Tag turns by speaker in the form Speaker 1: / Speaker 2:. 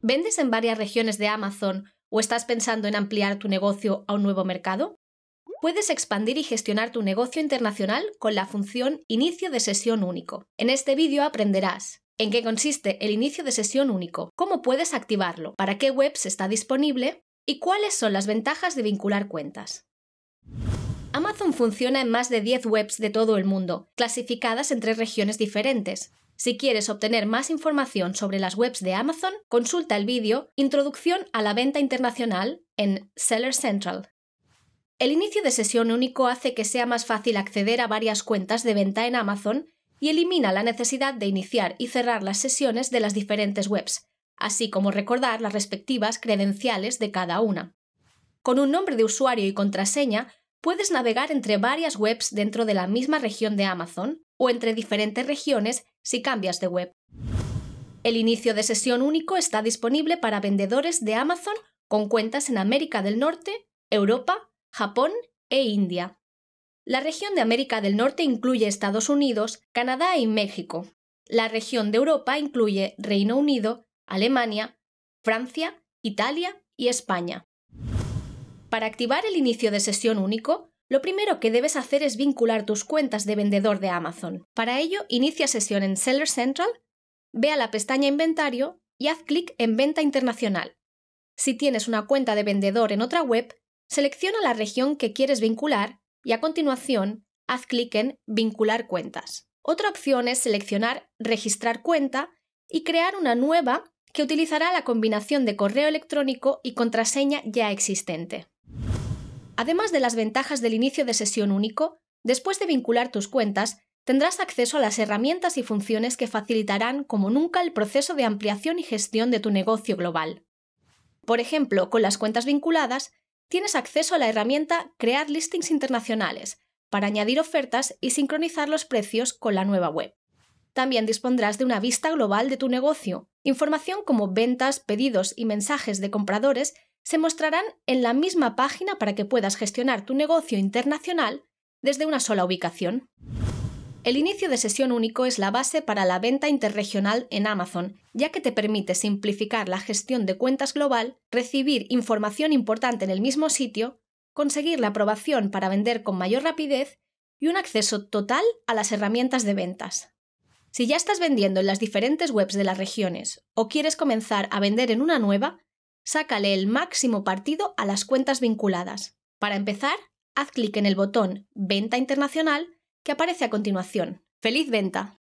Speaker 1: ¿Vendes en varias regiones de Amazon o estás pensando en ampliar tu negocio a un nuevo mercado? Puedes expandir y gestionar tu negocio internacional con la función Inicio de sesión único. En este vídeo aprenderás en qué consiste el inicio de sesión único, cómo puedes activarlo, para qué webs está disponible y cuáles son las ventajas de vincular cuentas. Amazon funciona en más de 10 webs de todo el mundo, clasificadas en tres regiones diferentes. Si quieres obtener más información sobre las webs de Amazon, consulta el vídeo Introducción a la venta internacional en Seller Central. El inicio de sesión único hace que sea más fácil acceder a varias cuentas de venta en Amazon y elimina la necesidad de iniciar y cerrar las sesiones de las diferentes webs, así como recordar las respectivas credenciales de cada una. Con un nombre de usuario y contraseña, Puedes navegar entre varias webs dentro de la misma región de Amazon o entre diferentes regiones si cambias de web. El inicio de sesión único está disponible para vendedores de Amazon con cuentas en América del Norte, Europa, Japón e India. La región de América del Norte incluye Estados Unidos, Canadá y México. La región de Europa incluye Reino Unido, Alemania, Francia, Italia y España. Para activar el inicio de sesión único, lo primero que debes hacer es vincular tus cuentas de vendedor de Amazon. Para ello, inicia sesión en Seller Central, ve a la pestaña Inventario y haz clic en Venta Internacional. Si tienes una cuenta de vendedor en otra web, selecciona la región que quieres vincular y a continuación haz clic en Vincular cuentas. Otra opción es seleccionar Registrar cuenta y crear una nueva que utilizará la combinación de correo electrónico y contraseña ya existente. Además de las ventajas del inicio de sesión único, después de vincular tus cuentas, tendrás acceso a las herramientas y funciones que facilitarán como nunca el proceso de ampliación y gestión de tu negocio global. Por ejemplo, con las cuentas vinculadas, tienes acceso a la herramienta Crear listings internacionales para añadir ofertas y sincronizar los precios con la nueva web. También dispondrás de una vista global de tu negocio, información como ventas, pedidos y mensajes de compradores se mostrarán en la misma página para que puedas gestionar tu negocio internacional desde una sola ubicación. El inicio de sesión único es la base para la venta interregional en Amazon, ya que te permite simplificar la gestión de cuentas global, recibir información importante en el mismo sitio, conseguir la aprobación para vender con mayor rapidez y un acceso total a las herramientas de ventas. Si ya estás vendiendo en las diferentes webs de las regiones o quieres comenzar a vender en una nueva, Sácale el máximo partido a las cuentas vinculadas. Para empezar, haz clic en el botón Venta Internacional que aparece a continuación. ¡Feliz venta!